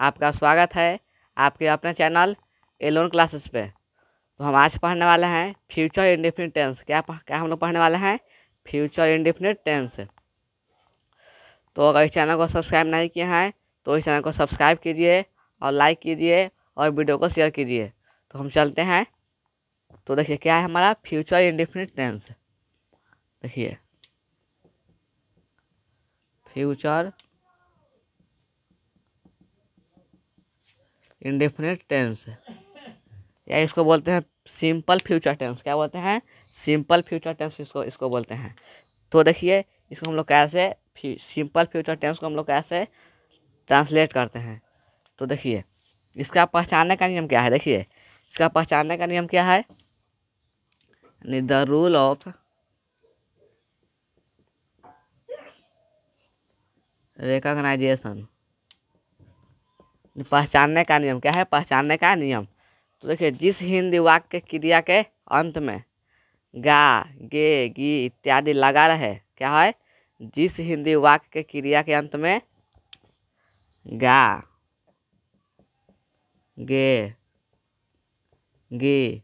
आपका स्वागत है आपके अपने चैनल एलोन क्लासेस पे तो हम आज पढ़ने वाले हैं फ्यूचर इंडिफिनिट टेंस क्या क्या हम लोग पढ़ने वाले हैं फ्यूचर इंडिफिनिट टेंस तो अगर इस चैनल को सब्सक्राइब नहीं किया है तो इस चैनल को सब्सक्राइब कीजिए और लाइक कीजिए और वीडियो को शेयर कीजिए तो हम चलते हैं तो देखिए क्या है हमारा फ्यूचर इंडिफिनिट टेंस देखिए फ्यूचर इंडेफिनेट टेंस या इसको बोलते हैं सिंपल फ्यूचर टेंस क्या बोलते हैं सिंपल फ्यूचर टेंस इसको इसको बोलते हैं तो देखिए इसको हम लोग कैसे सिंपल फ्यूचर टेंस को हम लोग कैसे ट्रांसलेट करते हैं तो देखिए इसका पहचानने का नियम क्या है देखिए इसका पहचानने का नियम क्या है द रूल ऑफ रिकॉग्नाइजेशन पहचानने का नियम क्या है पहचानने का नियम तो देखिए जिस हिंदी वाक्य क्रिया के अंत में गा गे गी इत्यादि लगा रहे क्या है जिस हिंदी वाक्य के क्रिया के अंत में गा गे गी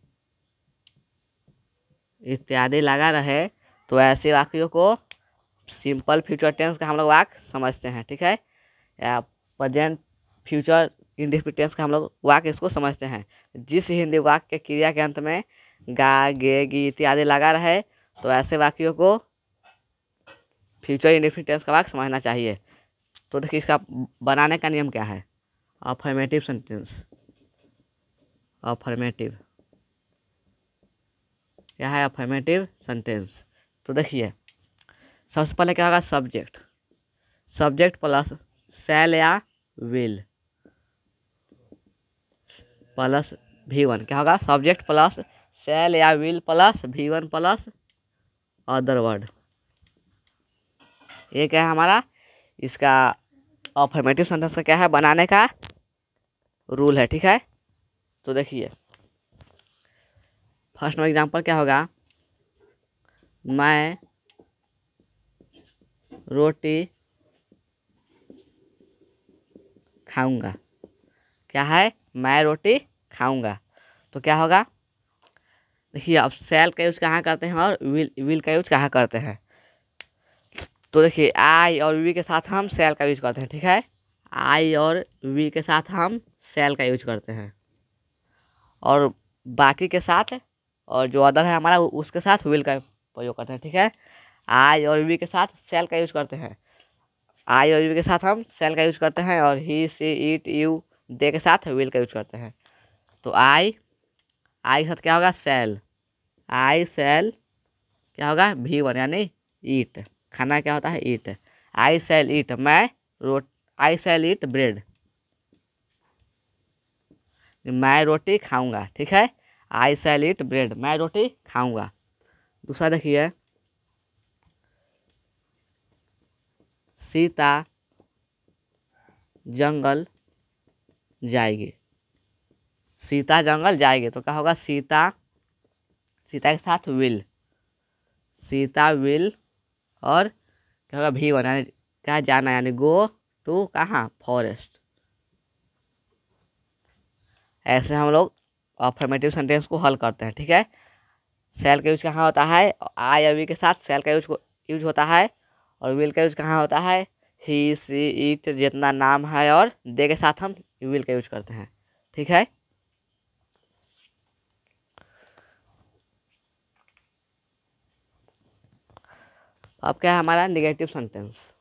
इत्यादि लगा रहे तो ऐसे वाक्यों को सिंपल फ्यूचर टेंस का हम लोग वाक्य समझते हैं ठीक है या प्रजेंट फ्यूचर इंडिपिटेंस का हम लोग वाक्य इसको समझते हैं जिस हिंदी वाक्य क्रिया के अंत में गा गे गी इत्यादि लगा रहे तो ऐसे वाक्यों को फ्यूचर इंडिपिटेंस का वाक्य समझना चाहिए तो देखिए इसका बनाने का नियम क्या है अफर्मेटिव सेंटेंस अफर्मेटिव क्या है अफर्मेटिव सेंटेंस तो देखिए सबसे पहले क्या होगा सब्जेक्ट सब्जेक्ट प्लस सेल या विल प्लस वी वन क्या होगा सब्जेक्ट प्लस सेल या will plus V one plus other word ये क्या है हमारा इसका अफर्मेटिव सेंटेंस का क्या है बनाने का रूल है ठीक है तो देखिए फर्स्ट में एग्जांपल क्या होगा मैं रोटी खाऊंगा क्या है मैं रोटी खाऊंगा तो क्या होगा देखिए अब सेल का यूज कहाँ करते हैं और विल विल का यूज कहाँ करते हैं तो देखिए आई और वी के साथ हम सेल का यूज करते हैं ठीक है आई और वी के साथ हम सेल का यूज करते हैं और बाकी के साथ और जो अदर है हमारा उसके साथ विल का प्रयोग करते हैं ठीक है आई और वी के साथ सेल का यूज करते हैं आई और वी के साथ हम सेल का यूज करते हैं और ही सी इट यू दे के साथ विल का यूज करते हैं तो आई आई के साथ क्या होगा सेल आई सेल क्या होगा भी वन यानी ईट खाना क्या होता है ईट आई सेल ईट मैं रोट आई सेल ईट ब्रेड मैं रोटी खाऊंगा ठीक है आई सेल ईट ब्रेड मैं रोटी खाऊंगा दूसरा देखिए सीता जंगल जाएगी सीता जंगल जाएगी तो क्या होगा सीता सीता के साथ विल सीता विल और क्या होगा भी वन यानी क्या जाना यानी गो टू कहाँ फॉरेस्ट ऐसे हम लोग अफर्मेटिव सेंटेंस को हल करते हैं ठीक है सेल का यूज कहाँ होता है आई या वी के साथ सेल का यूज यूज होता है और विल का यूज कहाँ होता है ही सी इट जितना नाम है और दे के साथ हम यू का यूज करते हैं ठीक है अब क्या है हमारा निगेटिव सेंटेंस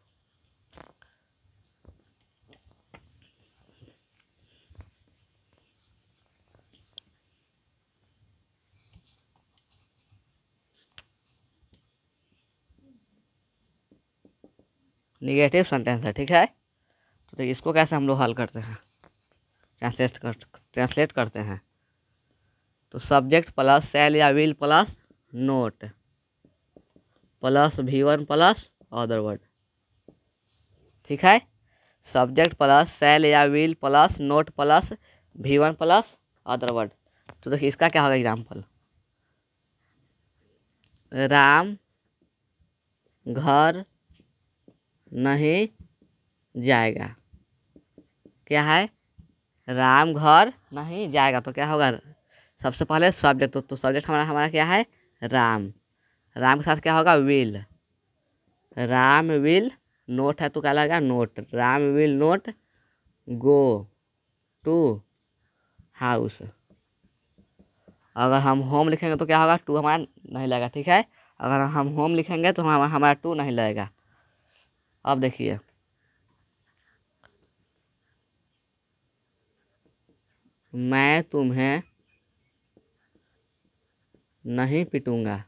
निगेटिव सेंटेंस है ठीक है तो, तो इसको कैसे हम लोग हल करते हैं ट्रांसलेट कर ट्रांसलेट करते हैं तो सब्जेक्ट प्लस सेल या will plus not plus V one plus other word ठीक है सब्जेक्ट प्लस सेल या will plus not plus V one plus other word तो देखिए इसका क्या होगा एग्जाम्पल राम घर नहीं जाएगा क्या है राम घर नहीं जाएगा तो क्या होगा सबसे पहले सब्जेक्ट तो, तो सब्जेक्ट हमारा हमारा क्या है राम राम के साथ क्या होगा विल राम विल नोट है तो क्या लगेगा not Ram will not go to house अगर हम होम लिखेंगे तो क्या होगा टू हमारा नहीं लगेगा ठीक है अगर हम होम लिखेंगे तो हम हमारा टू नहीं लगेगा अब देखिए मैं तुम्हें नहीं पिटूंगा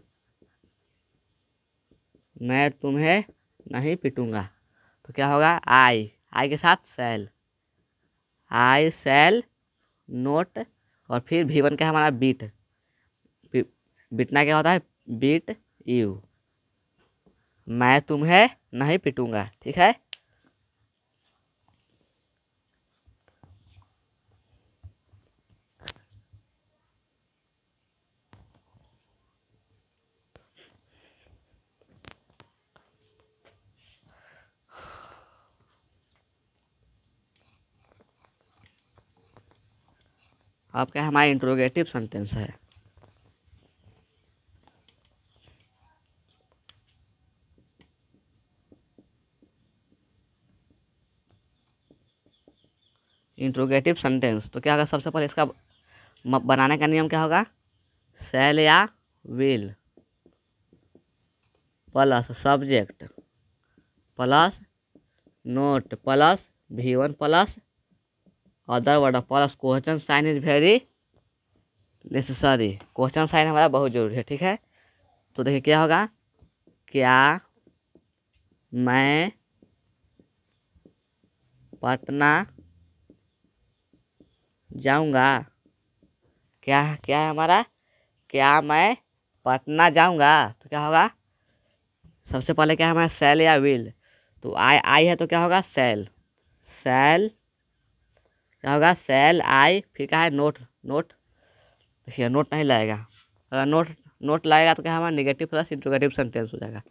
मैं तुम्हें नहीं पिटूंगा तो क्या होगा आई आई के साथ सेल आई सेल नोट और फिर भी बन के हमारा बीट बीटना क्या होता है बीट यू मैं तुम्हें नहीं पिटूंगा ठीक है आपका हमारा इंट्रोगेटिव सेंटेंस है इंट्रोगेटिव सेंटेंस तो क्या होगा सबसे पहले इसका बनाने का नियम क्या होगा सेल या will plus subject plus not plus V one plus other word of question sign is very necessary question sign हमारा बहुत ज़रूरी है ठीक है तो देखिए क्या होगा क्या मैं पटना जाऊंगा क्या क्या है हमारा क्या मैं पटना जाऊंगा तो क्या होगा सबसे पहले क्या है हमारा सेल या विल तो आई आई है तो क्या होगा सेल सेल यहाँ होगा सेल आई फिर क्या है नोट नोट देखिए नोट नहीं लाएगा अगर नोट नोट लाएगा तो क्या हमारा निगेटिव प्लस इंट्रोगेटिव सेंटेंस हो जाएगा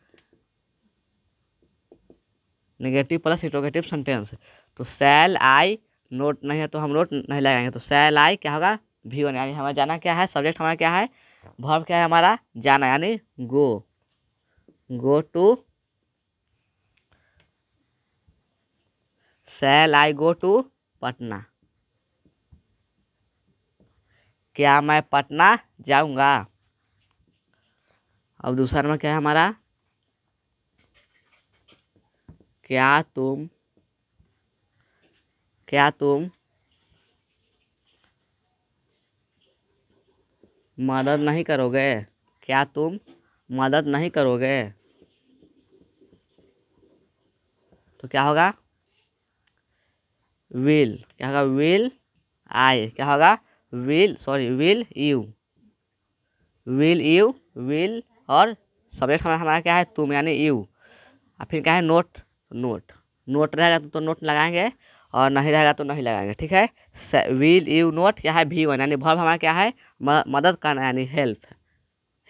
निगेटिव प्लस इंट्रोगेटिव सेंटेंस तो सेल आई नोट नहीं है तो हम नोट नहीं लगाएंगे तो सेल आई क्या होगा भी वन यानी हमारा जाना क्या है सब्जेक्ट हमारा क्या है भर्व क्या है हमारा जाना यानी go go to shall I go to Patna क्या मैं पटना जाऊंगा और दूसरा नंबर क्या है हमारा क्या तुम क्या तुम मदद नहीं करोगे क्या तुम मदद नहीं करोगे तो क्या होगा विल क्या होगा विल आई क्या होगा will sorry will you will you will और सब्जेक्ट हमारा हमारा क्या है तुम यानी यू और फिर क्या है नोट नोट नोट रहेगा तो, नोट लगाएंगे और नहीं रहेगा तो नहीं लगाएंगे ठीक है विल यू नोट क्या है भी वन यानी भर्व हमारा क्या है मदद करना यानी हेल्प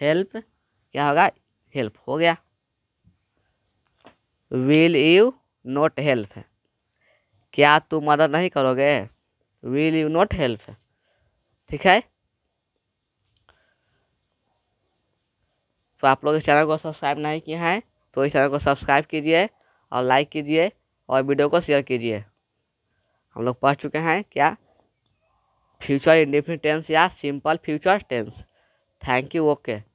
हेल्प क्या होगा हेल्प हो गया विल यू नोट हेल्प क्या तुम मदद नहीं करोगे विल यू नोट हेल्प है ठीक है तो आप लोग इस चैनल को सब्सक्राइब नहीं किए हैं तो इस चैनल को सब्सक्राइब कीजिए और लाइक कीजिए और वीडियो को शेयर कीजिए हम लोग पढ़ चुके हैं क्या फ्यूचर इंडिफिनिट टेंस या simple future tense thank you okay